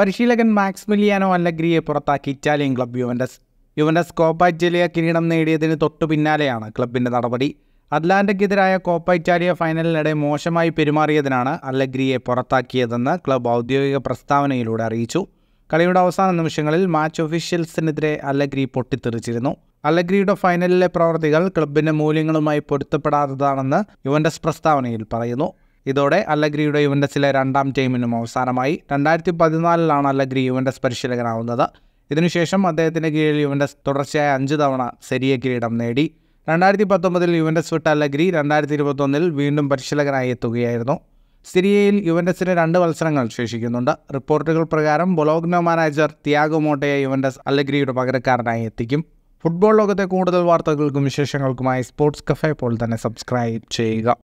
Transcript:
പരിശീലകൻ മിലിയാനോ അല്ലഗ്രിയെ പുറത്താക്കി Italian club Juventus Juventus Coppa Italia കിരീടം നേടിയതിന് തൊട്ടു പിന്നാലെയാണ് ക്ലബിൻ്റെ നടപടി അറ്റ്ലാന്റയ്ക്കെതിരായ കോപ്പ ഇറ്റാലിയ ഫൈനലിനിടെ മോശമായി പെരുമാറിയതിനാണ് അല്ലഗ്രിയെ പുറത്താക്കിയതെന്ന് ക്ലബ് ഔദ്യോഗിക പ്രസ്താവനയിലൂടെ അറിയിച്ചു കളിയുടെ അവസാന നിമിഷങ്ങളിൽ മാച്ച് ഒഫീഷ്യൽസിനെതിരെ അല്ലഗ്രി പൊട്ടിത്തെറിച്ചിരുന്നു അല്ലഗ്രിയുടെ ഫൈനലിലെ പ്രവർത്തികൾ ക്ലബിൻ്റെ മൂല്യങ്ങളുമായി പൊരുത്തപ്പെടാത്തതാണെന്ന് യുവൻ്റസ് പ്രസ്താവനയിൽ പറയുന്നു ഇതോടെ അല്ലഗ്രിയുടെ യുവൻ്റസിലെ രണ്ടാം ടീമിനും അവസാനമായി രണ്ടായിരത്തി പതിനാലിലാണ് അല്ലഗ്രി യുവൻ്റസ് പരിശീലകനാവുന്നത് ഇതിനുശേഷം അദ്ദേഹത്തിൻ്റെ കീഴിൽ യുവൻ്റസ് തുടർച്ചയായ അഞ്ച് തവണ സെരിയ കിരീടം നേടി രണ്ടായിരത്തി പത്തൊമ്പതിൽ യുവൻ്റസ് വിട്ട അല്ലഗ്രി രണ്ടായിരത്തി ഇരുപത്തൊന്നിൽ വീണ്ടും പരിശീലകനായി എത്തുകയായിരുന്നു സിരിയയിൽ യുവൻ്റസിന് രണ്ട് മത്സരങ്ങൾ ശേഷിക്കുന്നുണ്ട് റിപ്പോർട്ടുകൾ പ്രകാരം ബൊലോഗ്നോ മാനേജർ തിയാഗോ മോട്ടയെ യുവൻ്റസ് അല്ലഗ്രിയുടെ പകരക്കാരനായി എത്തിക്കും ഫുട്ബോൾ ലോകത്തെ കൂടുതൽ വാർത്തകൾക്കും വിശേഷങ്ങൾക്കുമായി സ്പോർട്സ് കഫേ പോൾ തന്നെ സബ്സ്ക്രൈബ് ചെയ്യുക